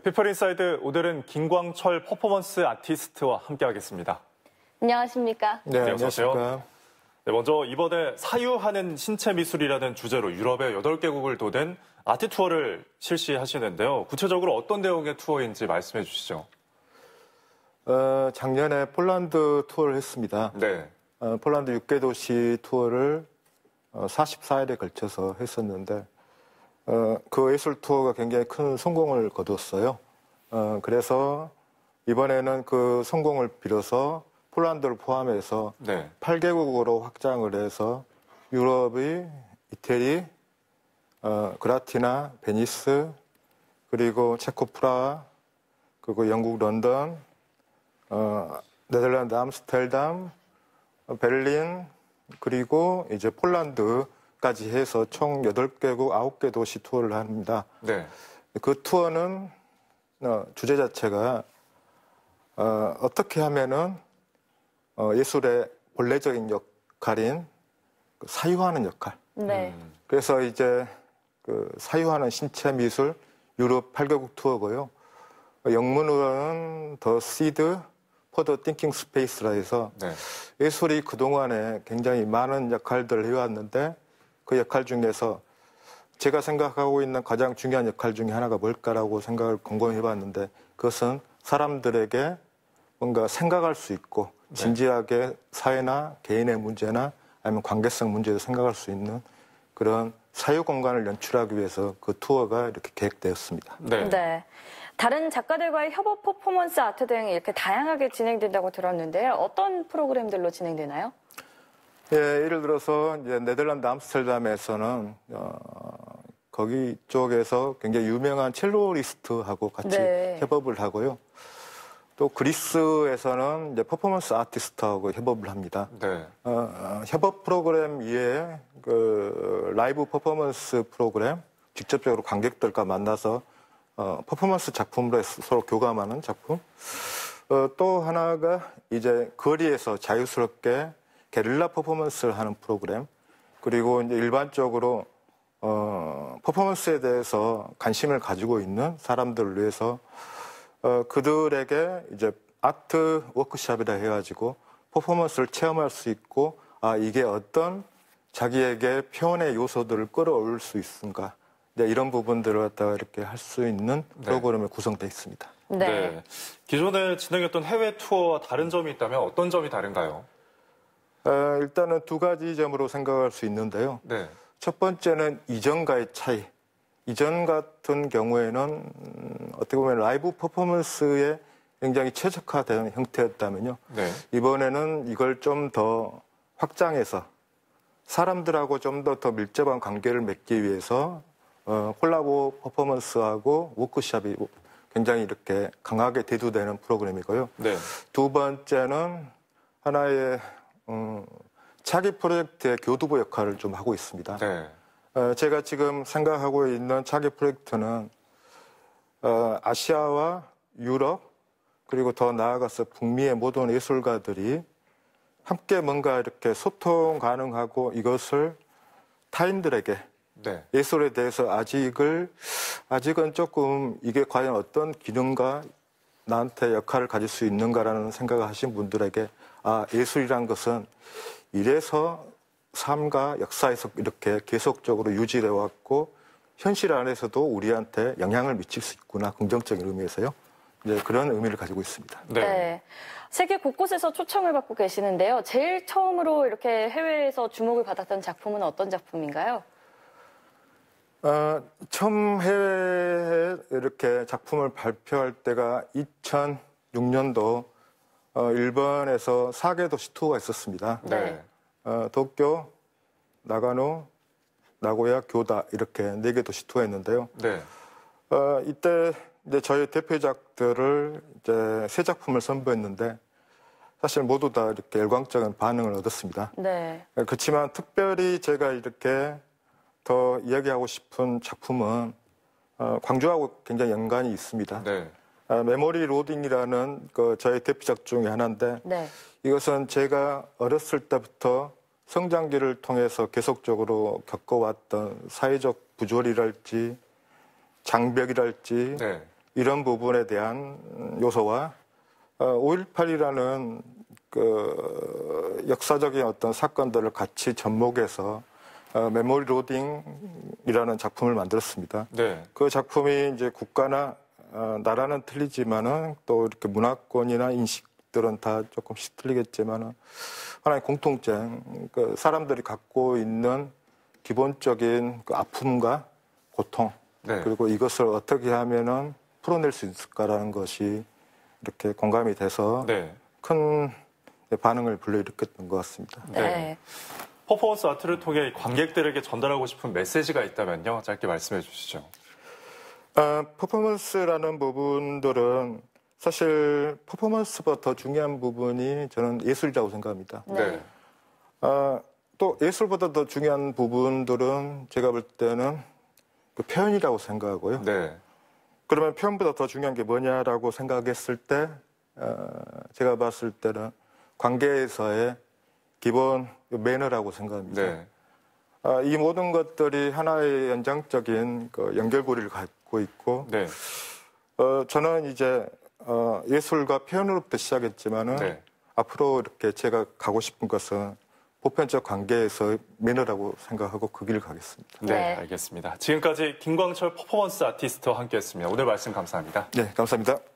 피퍼 인사이드 오늘은 김광철 퍼포먼스 아티스트와 함께하겠습니다. 안녕하십니까? 네, 안녕하세요. 네, 먼저 이번에 사유하는 신체 미술이라는 주제로 유럽의 8개국을 도된 아티 투어를 실시하시는데요. 구체적으로 어떤 내용의 투어인지 말씀해 주시죠. 어, 작년에 폴란드 투어를 했습니다. 네. 어, 폴란드 6개 도시 투어를 44일에 어, 걸쳐서 했었는데 어, 그 예술 투어가 굉장히 큰 성공을 거뒀어요. 어, 그래서 이번에는 그 성공을 빌어서 폴란드를 포함해서 네. 8개국으로 확장을 해서 유럽이 이태리, 어, 그라티나, 베니스, 그리고 체코 프라하, 그리고 영국 런던, 어, 네덜란드 암스텔르담 어, 베를린, 그리고 이제 폴란드 까지 해서 총 8개국 9개 도시 투어를 합니다. 네. 그 투어는 어, 주제 자체가 어, 떻게 하면은 어, 예술의 본래적인 역할인 그 사유하는 역할. 네. 음. 그래서 이제 그 사유하는 신체 미술 유럽 8개국 투어고요. 영문으로는 더 시드 포더 띵킹 스페이스라 해서 네. 예술이 그동안에 굉장히 많은 역할들을 해왔는데 그 역할 중에서 제가 생각하고 있는 가장 중요한 역할 중에 하나가 뭘까라고 생각을 곰곰히 해봤는데 그것은 사람들에게 뭔가 생각할 수 있고 네. 진지하게 사회나 개인의 문제나 아니면 관계성 문제도 생각할 수 있는 그런 사유 공간을 연출하기 위해서 그 투어가 이렇게 계획되었습니다. 네. 네. 다른 작가들과의 협업 퍼포먼스 아트 등 이렇게 다양하게 진행된다고 들었는데요. 어떤 프로그램들로 진행되나요? 예, 예를 들어서 이제 네덜란드 암스텔르담에서는 어, 거기 쪽에서 굉장히 유명한 첼로리스트하고 같이 네. 협업을 하고요. 또 그리스에서는 이제 퍼포먼스 아티스트하고 협업을 합니다. 네. 어, 어 협업 프로그램 위에 그 라이브 퍼포먼스 프로그램 직접적으로 관객들과 만나서 어, 퍼포먼스 작품으로 서로 교감하는 작품. 어, 또 하나가 이제 거리에서 자유스럽게 게릴라 퍼포먼스를 하는 프로그램 그리고 이제 일반적으로 어, 퍼포먼스에 대해서 관심을 가지고 있는 사람들을 위해서 어, 그들에게 이제 아트 워크샵이라 해가지고 퍼포먼스를 체험할 수 있고 아 이게 어떤 자기에게 표현의 요소들을 끌어올 수 있을까 네, 이런 부분들을 갖다가 이렇게 할 수 있는 네. 프로그램이 구성되어 있습니다. 네. 네. 기존에 진행했던 해외 투어와 다른 점이 있다면 어떤 점이 다른가요? 어, 일단은 두 가지 점으로 생각할 수 있는데요. 네. 첫 번째는 이전과의 차이. 이전 같은 경우에는 음, 어떻게 보면 라이브 퍼포먼스에 굉장히 최적화된 형태였다면요. 네. 이번에는 이걸 좀 더 확장해서 사람들하고 좀 더더 더 밀접한 관계를 맺기 위해서 어, 콜라보 퍼포먼스하고 워크샵이 굉장히 이렇게 강하게 대두되는 프로그램이고요. 네. 두 번째는 하나의 어, 차기 프로젝트의 교두보 역할을 좀 하고 있습니다. 네. 어, 제가 지금 생각하고 있는 차기 프로젝트는 어, 아시아와 유럽 그리고 더 나아가서 북미의 모든 예술가들이 함께 뭔가 이렇게 소통 가능하고 이것을 타인들에게 네. 예술에 대해서 아직을 아직은 조금 이게 과연 어떤 기능과 나한테 역할을 가질 수 있는가라는 생각을 하신 분들에게 아, 예술이란 것은 이래서 삶과 역사에서 이렇게 계속적으로 유지되어 왔고 현실 안에서도 우리한테 영향을 미칠 수 있구나 긍정적인 의미에서요. 네, 그런 의미를 가지고 있습니다. 네. 네. 세계 곳곳에서 초청을 받고 계시는데요. 제일 처음으로 이렇게 해외에서 주목을 받았던 작품은 어떤 작품인가요? 어, 처음 해외에 이렇게 작품을 발표할 때가 2006년도 어, 일본에서 4개 도시 투어가 있었습니다. 네. 어, 도쿄, 나가노, 나고야, 교다 이렇게 4개 도시 투어 했는데요. 네. 어, 이때 이제 저희 대표작들을 이제 세 작품을 선보였는데 사실 모두 다 이렇게 열광적인 반응을 얻었습니다. 네. 어, 그렇지만 특별히 제가 이렇게 더 이야기하고 싶은 작품은 어, 광주하고 굉장히 연관이 있습니다. 네. 아, 메모리 로딩이라는 그 저의 대표작 중의 하나인데 네. 이것은 제가 어렸을 때부터 성장기를 통해서 계속적으로 겪어왔던 사회적 부조리랄지 장벽이랄지 네. 이런 부분에 대한 요소와 5.18이라는 어, 그 역사적인 어떤 사건들을 같이 접목해서 어, 메모리 로딩이라는 작품을 만들었습니다. 네. 그 작품이 이제 국가나 어, 나라는 틀리지만은 또 이렇게 문화권이나 인식들은 다 조금씩 틀리겠지만은 하나의 공통점, 그 사람들이 갖고 있는 기본적인 그 아픔과 고통 네. 그리고 이것을 어떻게 하면은 풀어낼 수 있을까라는 것이 이렇게 공감이 돼서 네. 큰 반응을 불러일으켰던 것 같습니다. 네. 네. 퍼포먼스 아트를 통해 관객들에게 전달하고 싶은 메시지가 있다면요, 짧게 말씀해 주시죠. 아, 퍼포먼스라는 부분들은 사실 퍼포먼스보다 더 중요한 부분이 저는 예술이라고 생각합니다. 네. 네. 아, 또 예술보다 더 중요한 부분들은 제가 볼 때는 그 표현이라고 생각하고요. 네. 그러면 표현보다 더 중요한 게 뭐냐라고 생각했을 때 어, 제가 봤을 때는 관계에서의 기본 매너라고 생각합니다. 네. 아, 이 모든 것들이 하나의 연장적인 그 연결고리를 가, 갖고 있고 네. 어, 저는 이제 어, 예술과 표현으로부터 시작했지만은 네. 앞으로 이렇게 제가 가고 싶은 것은 보편적 관계에서 매너라고 생각하고 그 길을 가겠습니다. 네, 네, 알겠습니다. 지금까지 김광철 퍼포먼스 아티스트와 함께했습니다. 오늘 말씀 감사합니다. 네, 감사합니다.